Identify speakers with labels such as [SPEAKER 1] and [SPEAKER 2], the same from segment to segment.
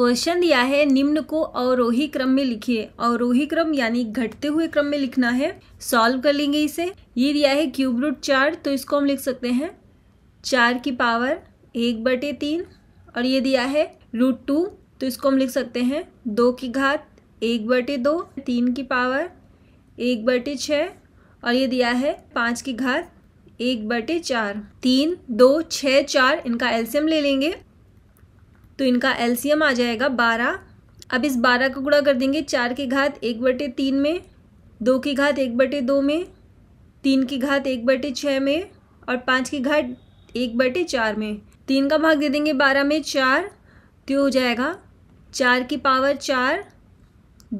[SPEAKER 1] question दिया है निम्न को अवरोही क्रम में लिखिए अवरोही क्रम यानी घटते हुए क्रम में लिखना है सॉल्व कर लेंगे इसे ये दिया है क्यूब रूट चार तो इसको हम लिख सकते हैं चार की पावर एक बटे तीन और ये दिया है रूट टू तो इसको हम लिख सकते हैं दो की घात एक बटे दो तीन की पावर एक बटे छः और ये दिया है पाँच की घात एक बटे चार तीन दो छः चार इनका एल्सियम ले लेंगे तो इनका एल्सीयम आ जाएगा बारह अब इस बारह का गुणा कर देंगे चार की घात एक बटे तीन में दो की घात एक बटे दो में तीन की घात एक बटे छः में और पाँच की घात एक बटे चार में तीन का भाग दे देंगे बारह में चार तो हो जाएगा चार की पावर चार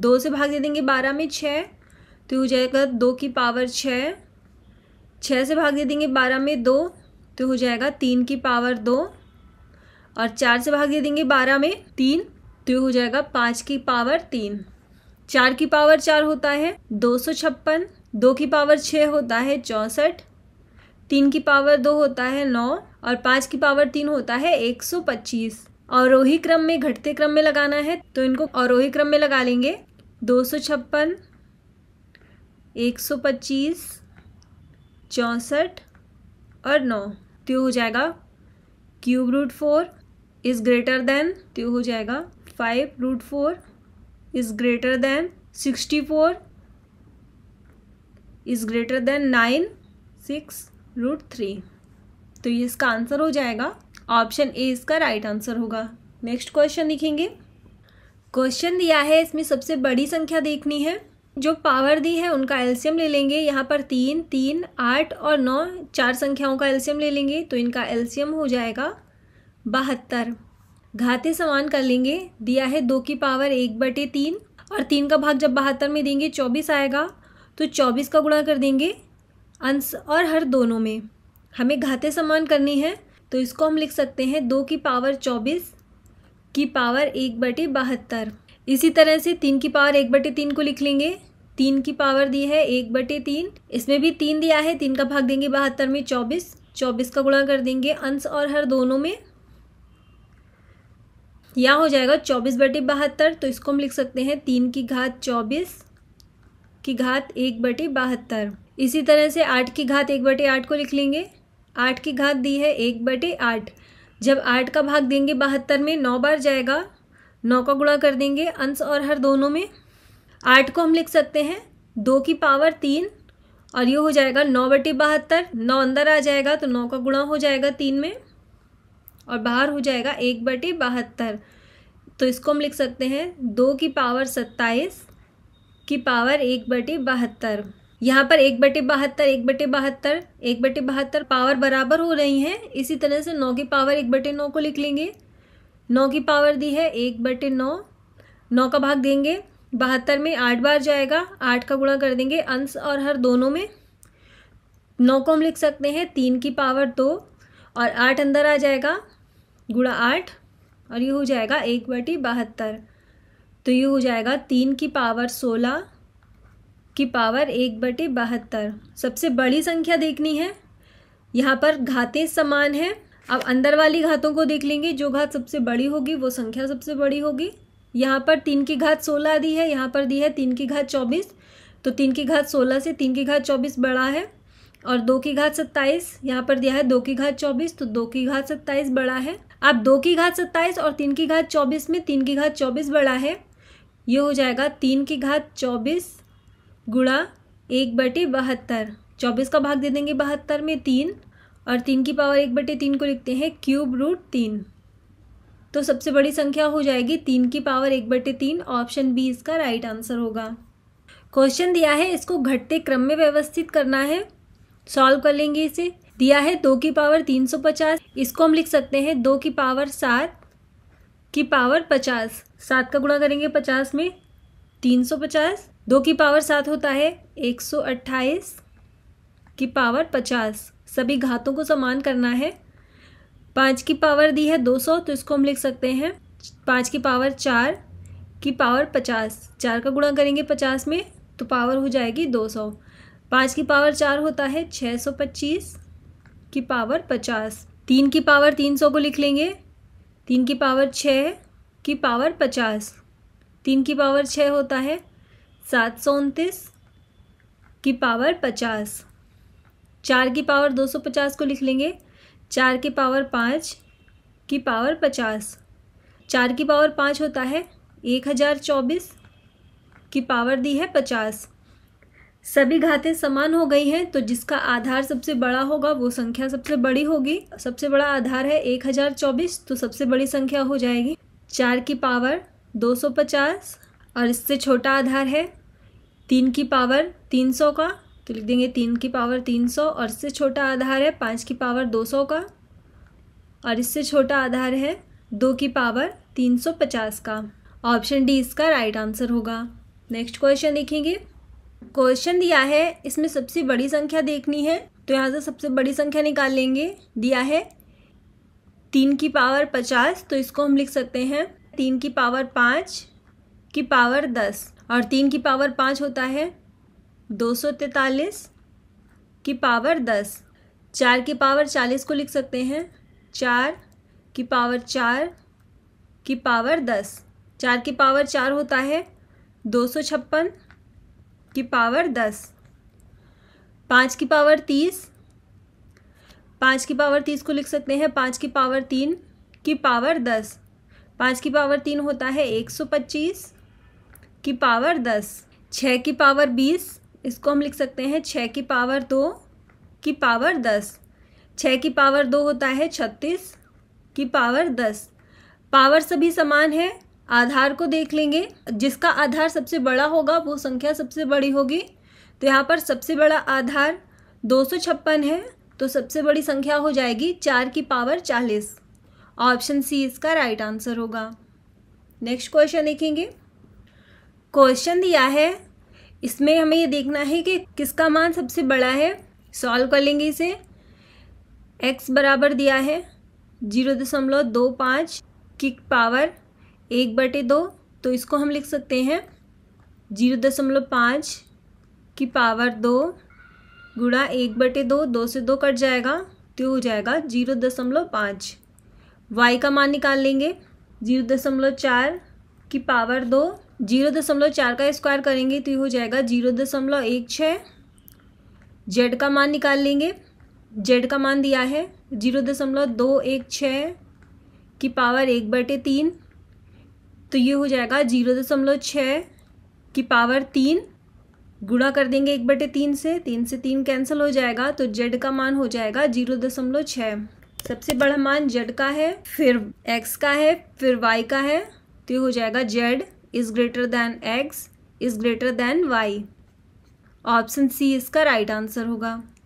[SPEAKER 1] दो से भाग दे देंगे बारह में छः तो हो जाएगा दो की पावर छः छः से भाग दे देंगे बारह में दो तो हो जाएगा तीन की पावर दो और चार से भाग दे देंगे बारह में तीन तो ये हो जाएगा पाँच की पावर तीन चार की पावर चार होता है दो सौ छप्पन दो की पावर छः होता है चौंसठ तीन की पावर दो होता है नौ और पाँच की पावर तीन होता है एक सौ पच्चीस अवरोही क्रम में घटते क्रम में लगाना है तो इनको अवरोही क्रम में लगा लेंगे दो सौ छप्पन एक सौ पच्चीस चौंसठ और नौ तो हो जाएगा cube root four is greater than तो हो जाएगा five root four is greater than sixty four is greater than nine six root three तो ये इसका आंसर हो जाएगा ऑप्शन ए इसका राइट right आंसर होगा नेक्स्ट क्वेश्चन लिखेंगे क्वेश्चन दिया है इसमें सबसे बड़ी संख्या देखनी है जो पावर दी है उनका एल्सियम ले लेंगे यहाँ पर तीन तीन आठ और नौ चार संख्याओं का एल्शियम ले लेंगे तो इनका एल्सियम हो जाएगा बहत्तर घाते समान कर लेंगे दिया है दो की पावर एक बटे तीन और तीन का भाग जब बहत्तर में देंगे चौबीस आएगा तो चौबीस का गुणा कर देंगे अंश और हर दोनों में हमें घाते समान करनी है तो इसको हम लिख सकते हैं दो की पावर चौबीस की पावर एक बटे बहत्तर इसी तरह से तीन की पावर एक बटे तीन को लिख लेंगे तीन की पावर दी है एक बटे तीन इसमें भी तीन दिया है तीन का भाग देंगे बहत्तर में चौबीस चौबीस का गुणा कर देंगे अंश और हर दोनों में या हो जाएगा चौबीस बटे बहत्तर तो इसको हम लिख सकते हैं तीन की घात चौबीस की घात एक बटे बहत्तर इसी तरह से आठ की घात एक बटे आठ को लिख लेंगे आठ की घात दी है एक बटे आठ जब आठ का भाग देंगे बहत्तर में नौ बार जाएगा नौ का गुणा कर देंगे अंश और हर दोनों में आठ को हम लिख सकते हैं दो की पावर तीन और ये हो जाएगा नौ बटे बहत्तर नौ अंदर आ जाएगा तो नौ का गुणा हो जाएगा तीन में और बाहर हो जाएगा एक बटे बहत्तर तो इसको हम लिख सकते हैं दो की पावर सत्ताईस की पावर एक बटे बहत्तर यहाँ पर एक बटे बहत्तर एक बटे बहत्तर एक बटे बहत्तर पावर बराबर हो रही हैं इसी तरह से नौ की पावर एक बटे नौ को लिख लेंगे नौ की पावर दी है एक बटे नौ नौ का भाग देंगे बहत्तर में आठ बार जाएगा आठ का गुणा कर देंगे अंश और हर दोनों में नौ को हम लिख सकते हैं तीन की पावर दो और आठ अंदर आ जाएगा गुड़ा आठ और ये हो जाएगा एक बटी बहत्तर तो ये हो जाएगा तीन की पावर सोलह की पावर एक बटे बहत्तर सबसे बड़ी संख्या देखनी है यहाँ पर घातें समान हैं अब अंदर वाली घातों को देख लेंगे जो घात सबसे बड़ी होगी वो संख्या सबसे बड़ी होगी यहाँ पर तीन की घात सोलह दी है यहाँ पर दी है तीन की घात चौबीस तो तीन की घात सोलह से तीन की घात चौबीस बड़ा है और दो की घात सत्ताईस यहाँ पर दिया है दो की घात चौबीस तो दो की घात सत्ताईस बड़ा है आप दो की घात सत्ताईस और तीन की घात चौबीस में तीन की घात चौबीस बड़ा है ये हो जाएगा तीन की घात चौबीस गुणा एक बटे बहत्तर चौबीस का भाग दे देंगे बहत्तर में तीन और तीन की पावर एक बटे तीन को लिखते हैं क्यूब रूट तीन तो सबसे बड़ी संख्या हो जाएगी तीन की पावर एक बटे तीन ऑप्शन बी इसका राइट आंसर होगा क्वेश्चन दिया है इसको घटते क्रम में व्यवस्थित करना है सॉल्व कर लेंगे इसे दिया है दो की पावर तीन सौ पचास इसको हम लिख सकते हैं दो की पावर सात की पावर पचास सात का गुणा करेंगे पचास में तीन सौ पचास दो की पावर सात होता है एक सौ अट्ठाईस की पावर पचास सभी घातों को समान करना है पाँच की पावर दी है दो सौ तो इसको हम लिख सकते हैं पाँच की पावर चार की पावर पचास चार का गुणा करेंगे पचास में तो पावर हो जाएगी दो सौ पाँच की पावर चार होता है छः सौ पच्चीस की पावर पचास तीन की पावर तीन सौ को लिख लेंगे तीन की पावर छः की पावर पचास तीन की पावर छः होता है सात सौ उनतीस की पावर पचास चार की पावर दो सौ पचास को लिख लेंगे चार की पावर पाँच की पावर पचास चार की पावर पाँच होता है एक हज़ार चौबीस की पावर दी है पचास सभी घातें समान हो गई हैं तो जिसका आधार सबसे बड़ा होगा वो संख्या सबसे बड़ी होगी सबसे बड़ा आधार है एक हज़ार चौबीस तो सबसे बड़ी संख्या हो जाएगी चार की पावर दो सौ पचास और इससे छोटा आधार है तीन की पावर तीन सौ का तो लिख देंगे तीन की पावर तीन सौ और इससे छोटा आधार है पाँच की पावर दो सौ का और इससे छोटा आधार है दो की पावर तीन सौ पचास का ऑप्शन डी इसका राइट आंसर होगा नेक्स्ट क्वेश्चन लिखेंगे क्वेश्चन दिया है इसमें सबसे बड़ी संख्या देखनी है तो यहाँ से सबसे बड़ी संख्या निकाल लेंगे दिया है तीन की पावर पचास तो इसको हम लिख सकते हैं तीन की पावर पाँच की पावर दस और तीन की पावर पाँच होता है दो सौ तैतालीस की पावर दस चार की पावर चालीस को लिख सकते हैं चार की पावर चार की पावर दस चार की पावर चार होता है दो सौ छप्पन की पावर दस पाँच की पावर तीस पाँच की पावर तीस को लिख सकते हैं पाँच की पावर तीन की पावर दस पाँच की पावर तीन होता है एक सौ पच्चीस की पावर दस छः की पावर बीस इसको हम लिख सकते हैं छः की पावर दो की पावर दस छः की पावर दो होता है छत्तीस की पावर दस पावर सभी समान है आधार को देख लेंगे जिसका आधार सबसे बड़ा होगा वो संख्या सबसे बड़ी होगी तो यहाँ पर सबसे बड़ा आधार दो है तो सबसे बड़ी संख्या हो जाएगी चार की पावर चालीस ऑप्शन सी इसका राइट आंसर होगा नेक्स्ट क्वेश्चन देखेंगे क्वेश्चन दिया है इसमें हमें ये देखना है कि किसका मान सबसे बड़ा है सॉल्व कर लेंगे इसे एक्स बराबर दिया है जीरो दशमलव दो पाँच की पावर एक बटे दो तो इसको हम लिख सकते हैं जीरो दशमलव पाँच की पावर दो गुड़ा एक बटे दो दो से दो कट जाएगा तो हो जाएगा जीरो दशमलव पाँच वाई का मान निकाल लेंगे जीरो दशमलव चार की पावर दो जीरो दशमलव चार का स्क्वायर करेंगे तो ये हो जाएगा जीरो दशमलव एक छः जेड का मान निकाल लेंगे जेड का मान दिया है जीरो दशमलव दो एक छः की पावर एक बटे तीन तो ये हो जाएगा जीरो दशमलव छः की पावर तीन गुणा कर देंगे एक बटे तीन से तीन से तीन कैंसिल हो जाएगा तो जेड का मान हो जाएगा जीरो दशमलव छः सबसे बड़ा मान जेड का है फिर एक्स का है फिर वाई का है तो ये हो जाएगा Z is greater than X is greater than Y option C इसका राइट आंसर होगा